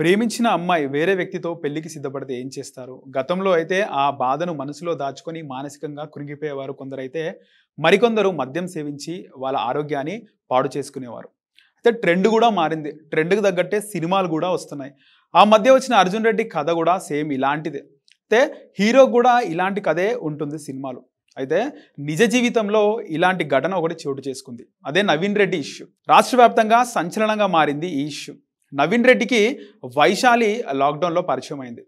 ప్రేమించిన అమ్మాయి వేరే వ్యక్తితో పెళ్లికి సిద్ధపడితే ఏం చేస్తారు గతంలో అయితే ఆ బాధను మనసులో దాచుకొని మానసికంగా కురిగిపోయేవారు కొందరైతే మరికొందరు మద్యం సేవించి వాళ్ళ ఆరోగ్యాన్ని పాడు చేసుకునేవారు అయితే ట్రెండ్ కూడా మారింది ట్రెండ్కి తగ్గట్టే సినిమాలు కూడా వస్తున్నాయి ఆ మధ్య వచ్చిన అర్జున్ రెడ్డి కథ కూడా సేమ్ ఇలాంటిదే అయితే హీరో కూడా ఇలాంటి కథే ఉంటుంది సినిమాలు అయితే నిజ జీవితంలో ఇలాంటి ఘటన ఒకటి చోటు చేసుకుంది అదే నవీన్ రెడ్డి ఇష్యూ రాష్ట్ర సంచలనంగా మారింది ఈ ఇష్యూ నవీన్ రెడ్డికి వైశాలి లాక్డౌన్లో పరిచయం అయింది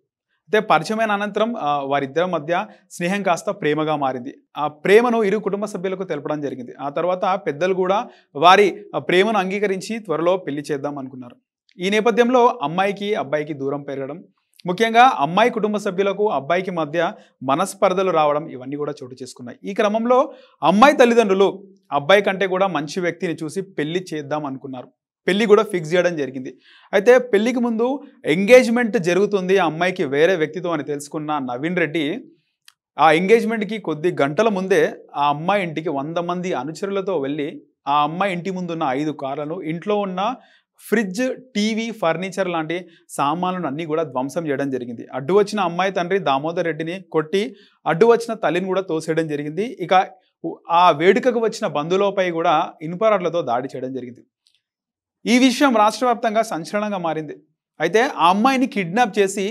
అయితే పరిచయమైన అనంతరం వారిద్దరి మధ్య స్నేహం కాస్త ప్రేమగా మారింది ఆ ప్రేమను ఇరు కుటుంబ సభ్యులకు తెలపడం జరిగింది ఆ తర్వాత పెద్దలు కూడా వారి ప్రేమను అంగీకరించి త్వరలో పెళ్లి చేద్దాం అనుకున్నారు ఈ నేపథ్యంలో అమ్మాయికి అబ్బాయికి దూరం పెరగడం ముఖ్యంగా అమ్మాయి కుటుంబ సభ్యులకు అబ్బాయికి మధ్య మనస్పర్ధలు రావడం ఇవన్నీ కూడా చోటు చేసుకున్నాయి ఈ క్రమంలో అమ్మాయి తల్లిదండ్రులు అబ్బాయి కంటే కూడా మంచి వ్యక్తిని చూసి పెళ్లి చేద్దాం అనుకున్నారు పెళ్ళి కూడా ఫిక్స్ చేయడం జరిగింది అయితే పెళ్లికి ముందు ఎంగేజ్మెంట్ జరుగుతుంది ఆ అమ్మాయికి వేరే వ్యక్తితో అని తెలుసుకున్న నవీన్ రెడ్డి ఆ ఎంగేజ్మెంట్కి కొద్ది గంటల ముందే ఆ అమ్మాయి ఇంటికి వంద మంది అనుచరులతో వెళ్ళి ఆ అమ్మాయి ఇంటి ముందున్న ఐదు కార్లను ఇంట్లో ఉన్న ఫ్రిడ్జ్ టీవీ ఫర్నిచర్ లాంటి సామాన్లను అన్నీ కూడా ధ్వంసం చేయడం జరిగింది అడ్డు వచ్చిన అమ్మాయి తండ్రి దామోదర్ రెడ్డిని కొట్టి అడ్డు వచ్చిన తల్లిని కూడా తోసేయడం జరిగింది ఇక ఆ వేడుకకు వచ్చిన బంధువులపై కూడా ఇనుపరాట్లతో దాడి చేయడం జరిగింది ఈ విషయం రాష్ట్ర వ్యాప్తంగా సంచలనంగా మారింది అయితే ఆ అమ్మాయిని కిడ్నాప్ చేసి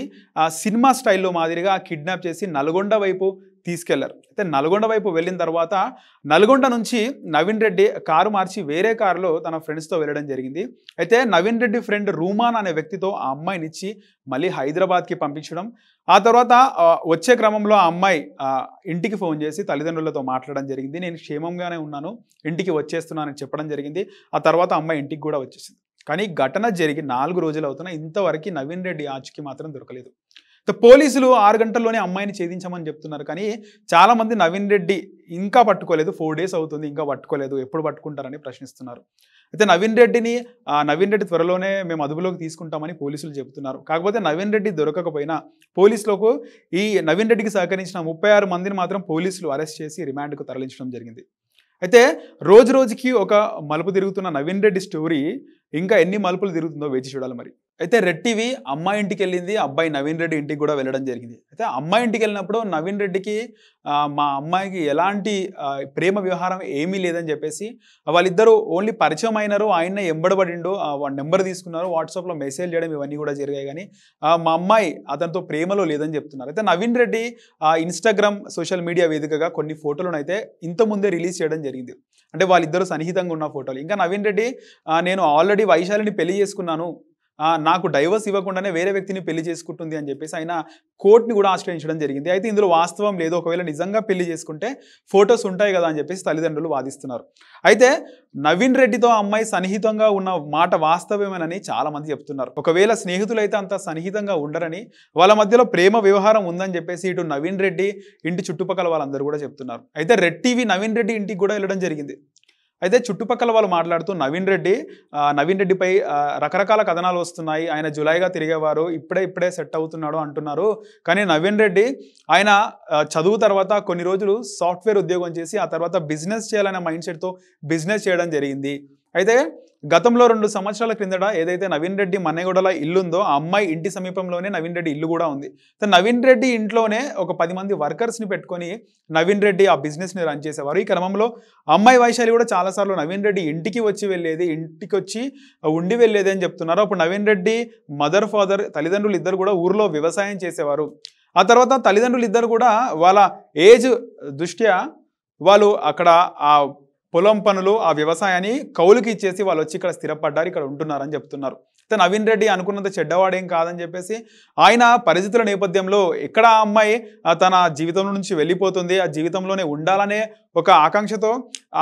సినిమా స్టైల్లో మాదిరిగా కిడ్నాప్ చేసి నల్గొండ వైపు తీసుకెళ్లారు అయితే నల్గొండ వైపు వెళ్ళిన తర్వాత నల్గొండ నుంచి నవీన్ రెడ్డి కారు మార్చి వేరే కారులో తన ఫ్రెండ్స్తో వెళ్ళడం జరిగింది అయితే నవీన్ రెడ్డి ఫ్రెండ్ రూమాన్ అనే వ్యక్తితో ఆ అమ్మాయినిచ్చి మళ్ళీ హైదరాబాద్కి పంపించడం ఆ తర్వాత వచ్చే క్రమంలో ఆ అమ్మాయి ఇంటికి ఫోన్ చేసి తల్లిదండ్రులతో మాట్లాడడం జరిగింది నేను క్షేమంగానే ఉన్నాను ఇంటికి వచ్చేస్తున్నానని చెప్పడం జరిగింది ఆ తర్వాత అమ్మాయి ఇంటికి కూడా వచ్చేసింది కానీ ఘటన జరిగి నాలుగు రోజులు అవుతున్నా ఇంతవరకు నవీన్ రెడ్డి ఆచికి మాత్రం దొరకలేదు పోలీసులు ఆరు గంటల్లోనే అమ్మాయిని ఛేదించమని చెప్తున్నారు కానీ చాలామంది నవీన్ రెడ్డి ఇంకా పట్టుకోలేదు ఫోర్ డేస్ అవుతుంది ఇంకా పట్టుకోలేదు ఎప్పుడు పట్టుకుంటారని ప్రశ్నిస్తున్నారు అయితే నవీన్ రెడ్డిని నవీన్ రెడ్డి త్వరలోనే మేము అదుపులోకి తీసుకుంటామని పోలీసులు చెబుతున్నారు కాకపోతే నవీన్ రెడ్డి దొరకకపోయినా పోలీసులకు ఈ నవీన్ రెడ్డికి సహకరించిన ముప్పై ఆరు మందిని మాత్రం పోలీసులు అరెస్ట్ చేసి రిమాండ్కు తరలించడం జరిగింది అయితే రోజు రోజుకి ఒక మలుపు తిరుగుతున్న నవీన్ రెడ్డి స్టోరీ ఇంకా ఎన్ని మలుపులు తిరుగుతుందో వేచి చూడాలి మరి అయితే రెడ్డివి అమ్మాయి ఇంటికి వెళ్ళింది అబ్బాయి నవీన్ రెడ్డి ఇంటికి కూడా వెళ్ళడం జరిగింది అయితే అమ్మాయి ఇంటికి వెళ్ళినప్పుడు నవీన్ రెడ్డికి మా అమ్మాయికి ఎలాంటి ప్రేమ వ్యవహారం ఏమీ లేదని చెప్పేసి వాళ్ళిద్దరూ ఓన్లీ పరిచయం అయినారు ఆయన ఎంబడబడిండు నెంబర్ తీసుకున్నారు వాట్సాప్లో మెసేజ్ చేయడం ఇవన్నీ కూడా జరిగాయి కానీ మా అమ్మాయి అతనితో ప్రేమలో లేదని చెప్తున్నారు అయితే Naveen Reddy Instagram social media వేదికగా కొన్ని ఫోటోలను అయితే ముందే రిలీజ్ చేయడం జరిగింది అంటే వాళ్ళిద్దరూ సన్నిహితంగా ఉన్న ఫోటోలు ఇంకా నవీన్ రెడ్డి నేను ఆల్రెడీ వైశాలిని పెళ్లి చేసుకున్నాను నాకు డైవర్స్ ఇవ్వకుండానే వేరే వ్యక్తిని పెళ్లి చేసుకుంటుంది అని చెప్పేసి ఆయన కోర్టుని కూడా ఆశ్రయించడం జరిగింది అయితే ఇందులో వాస్తవం లేదు ఒకవేళ నిజంగా పెళ్లి చేసుకుంటే ఫొటోస్ ఉంటాయి కదా అని చెప్పేసి తల్లిదండ్రులు వాదిస్తున్నారు అయితే నవీన్ రెడ్డితో అమ్మాయి సన్నిహితంగా ఉన్న మాట వాస్తవమేనని చాలామంది చెప్తున్నారు ఒకవేళ స్నేహితులైతే అంత సన్నిహితంగా ఉండరని వాళ్ళ మధ్యలో ప్రేమ వ్యవహారం ఉందని చెప్పేసి ఇటు నవీన్ రెడ్డి ఇంటి చుట్టుపక్కల వాళ్ళందరూ కూడా చెప్తున్నారు అయితే రెడ్ టీవీ నవీన్ రెడ్డి ఇంటికి కూడా వెళ్ళడం జరిగింది అయితే చుట్టుపక్కల వాళ్ళు మాట్లాడుతూ నవీన్ రెడ్డి నవీన్ రెడ్డిపై రకరకాల కథనాలు వస్తున్నాయి ఆయన జులైగా తిరిగేవారు ఇప్పుడే ఇప్పుడే సెట్ అవుతున్నాడు అంటున్నారు కానీ నవీన్ రెడ్డి ఆయన చదువు తర్వాత కొన్ని రోజులు సాఫ్ట్వేర్ ఉద్యోగం చేసి ఆ తర్వాత బిజినెస్ చేయాలనే మైండ్ సెట్తో బిజినెస్ చేయడం జరిగింది అయితే గతంలో రెండు సంవత్సరాల క్రిందట ఏదైతే నవీన్ రెడ్డి మన్నెగూడల ఇల్లుందో ఆ అమ్మాయి ఇంటి సమీపంలోనే నవీన్ రెడ్డి ఇల్లు కూడా ఉంది నవీన్ రెడ్డి ఇంట్లోనే ఒక పది మంది వర్కర్స్ని పెట్టుకొని నవీన్ రెడ్డి ఆ బిజినెస్ని రన్ చేసేవారు ఈ క్రమంలో అమ్మాయి వైశాలి కూడా చాలాసార్లు నవీన్ రెడ్డి ఇంటికి వచ్చి వెళ్ళేది ఇంటికి వచ్చి ఉండి వెళ్ళేది అని చెప్తున్నారు అప్పుడు నవీన్ రెడ్డి మదర్ ఫాదర్ తల్లిదండ్రులు ఇద్దరు కూడా ఊర్లో వ్యవసాయం చేసేవారు ఆ తర్వాత తల్లిదండ్రులు ఇద్దరు కూడా వాళ్ళ ఏజ్ దృష్ట్యా వాళ్ళు అక్కడ ఆ పొలం పనులు ఆ వ్యవసాయాన్ని కౌలుకి ఇచ్చేసి వాళ్ళు వచ్చి ఇక్కడ స్థిరపడ్డారు ఇక్కడ ఉంటున్నారని చెప్తున్నారు అయితే నవీన్ రెడ్డి అనుకున్నంత చెడ్డవాడేం కాదని చెప్పేసి ఆయన పరిస్థితుల నేపథ్యంలో ఎక్కడ ఆ అమ్మాయి తన జీవితం నుంచి వెళ్ళిపోతుంది ఆ జీవితంలోనే ఉండాలనే ఒక ఆకాంక్షతో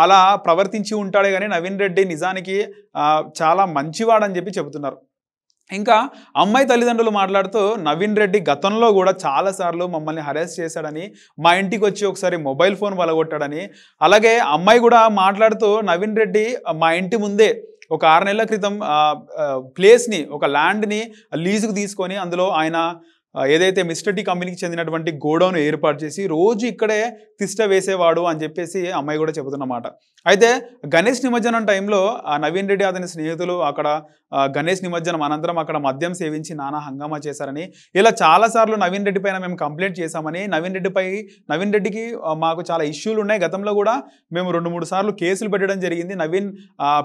అలా ప్రవర్తించి ఉంటాడే కానీ నవీన్ రెడ్డి నిజానికి చాలా మంచివాడని చెప్పి చెబుతున్నారు ఇంకా అమ్మాయి తల్లిదండ్రులు మాట్లాడుతూ నవీన్ రెడ్డి గతంలో కూడా చాలాసార్లు మమ్మల్ని హరాస్ చేశాడని మా ఇంటికి వచ్చి ఒకసారి మొబైల్ ఫోన్ వలగొట్టాడని అలాగే అమ్మాయి కూడా మాట్లాడుతూ నవీన్ రెడ్డి మా ఇంటి ముందే ఒక ఆరు నెలల క్రితం ప్లేస్ని ఒక ల్యాండ్ని లీజుకు తీసుకొని అందులో ఆయన ఏదైతే మిస్టర్ కంపెనీకి చెందినటువంటి గోడౌన్ ఏర్పాటు చేసి రోజు ఇక్కడే తిష్ట వేసేవాడు అని చెప్పేసి అమ్మాయి కూడా చెబుతున్నమాట అయితే గణేష్ నిమజ్జనం టైంలో నవీన్ రెడ్డి అతని స్నేహితులు అక్కడ గణేష్ నిమజ్జనం అనంతరం అక్కడ మద్యం సేవించి నానా హంగామా చేశారని ఇలా చాలాసార్లు నవీన్ రెడ్డి పైన మేము కంప్లైంట్ చేశామని నవీన్ రెడ్డిపై నవీన్ రెడ్డికి మాకు చాలా ఇష్యూలు ఉన్నాయి గతంలో కూడా మేము రెండు మూడు సార్లు కేసులు పెట్టడం జరిగింది నవీన్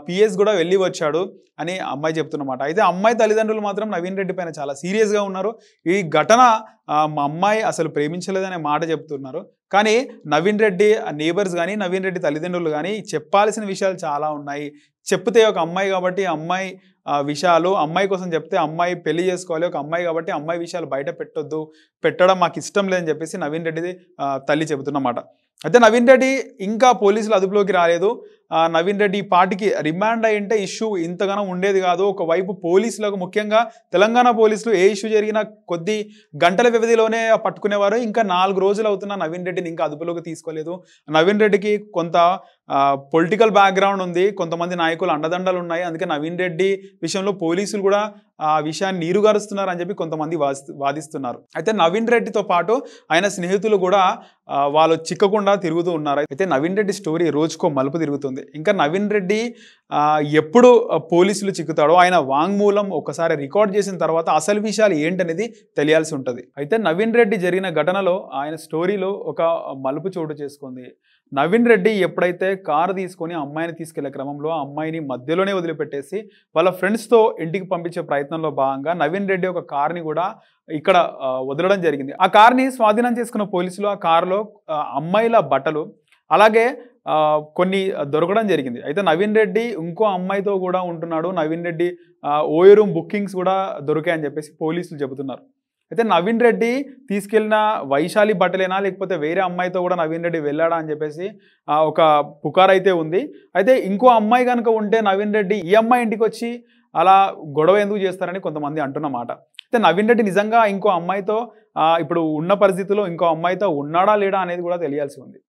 పిఎస్ కూడా వెళ్ళి వచ్చాడు అని అమ్మాయి చెప్తున్నమాట అయితే అమ్మాయి తల్లిదండ్రులు మాత్రం నవీన్ రెడ్డి పైన చాలా సీరియస్గా ఉన్నారు ఈ ఘటన మా అమ్మాయి అసలు ప్రేమించలేదనే మాట చెప్తున్నారు కానీ నవీన్ రెడ్డి నేబర్స్ కానీ నవీన్ రెడ్డి తల్లిదండ్రులు కానీ చెప్పాల్సిన విషయాలు చాలా ఉన్నాయి చెప్తే ఒక అమ్మాయి కాబట్టి అమ్మాయి విషయాలు అమ్మాయి కోసం చెప్తే అమ్మాయి పెళ్లి చేసుకోవాలి ఒక అమ్మాయి కాబట్టి అమ్మాయి విషయాలు బయట పెట్టొద్దు పెట్టడం మాకు ఇష్టం లేదని చెప్పేసి నవీన్ రెడ్డి తల్లి చెబుతున్నమాట అయితే నవీన్ రెడ్డి ఇంకా పోలీసులు అదుపులోకి రాలేదు నవీన్ రెడ్డి ఈ పార్టీకి రిమాండ్ అయ్యింటే ఇష్యూ ఇంతగానో ఉండేది కాదు ఒకవైపు పోలీసులకు ముఖ్యంగా తెలంగాణ పోలీసులు ఏ ఇష్యూ జరిగినా కొద్ది గంటల వ్యవధిలోనే పట్టుకునేవారు ఇంకా నాలుగు రోజులు అవుతున్న నవీన్ రెడ్డిని ఇంకా అదుపులోకి తీసుకోలేదు నవీన్ రెడ్డికి కొంత పొలిటికల్ బ్యాక్గ్రౌండ్ ఉంది కొంతమంది నాయకులు అండదండలు ఉన్నాయి అందుకే నవీన్ రెడ్డి విషయంలో పోలీసులు కూడా ఆ విషయాన్ని నీరుగారుస్తున్నారు అని చెప్పి కొంతమంది వాదిస్తున్నారు అయితే నవీన్ రెడ్డితో పాటు ఆయన స్నేహితులు కూడా వాళ్ళు చిక్కకుండా తిరుగుతూ ఉన్నారు అయితే నవీన్ రెడ్డి స్టోరీ రోజుకో మలుపు తిరుగుతుంది ఇంకా నవీన్ రెడ్డి ఎప్పుడు పోలీసులు చిక్కుతాడో ఆయన వాంగ్మూలం ఒకసారి రికార్డ్ చేసిన తర్వాత అసలు విషయాలు ఏంటనేది తెలియాల్సి ఉంటుంది అయితే నవీన్ రెడ్డి జరిగిన ఘటనలో ఆయన స్టోరీలో ఒక మలుపు చోటు చేసుకుంది నవీన్ రెడ్డి ఎప్పుడైతే కారు తీసుకొని అమ్మాయిని తీసుకెళ్లే క్రమంలో ఆ అమ్మాయిని మధ్యలోనే వదిలిపెట్టేసి వాళ్ళ ఫ్రెండ్స్తో ఇంటికి పంపించే ప్రయత్నంలో భాగంగా నవీన్ రెడ్డి ఒక కార్ని కూడా ఇక్కడ వదలడం జరిగింది ఆ కార్ని స్వాధీనం చేసుకున్న పోలీసులు ఆ కారులో అమ్మాయిల బట్టలు అలాగే కొన్ని దొరకడం జరిగింది అయితే నవీన్ రెడ్డి ఇంకో అమ్మాయితో కూడా ఉంటున్నాడు Naveen Reddy OYO room bookings కూడా దొరికాయని చెప్పేసి పోలీసులు చెబుతున్నారు అయితే నవీన్ రెడ్డి తీసుకెళ్లిన వైశాలి బట్టలేనా లేకపోతే వేరే అమ్మాయితో కూడా నవీన్ రెడ్డి వెళ్ళాడా అని చెప్పేసి ఒక పుకార్ అయితే ఉంది అయితే ఇంకో అమ్మాయి కనుక ఉంటే నవీన్ రెడ్డి ఈ అమ్మాయి ఇంటికి వచ్చి అలా గొడవ ఎందుకు చేస్తారని కొంతమంది అంటున్నమాట అయితే నవీన్ రెడ్డి నిజంగా ఇంకో అమ్మాయితో ఇప్పుడు ఉన్న పరిస్థితిలో ఇంకో అమ్మాయితో ఉన్నాడా లేడా అనేది కూడా తెలియాల్సి ఉంది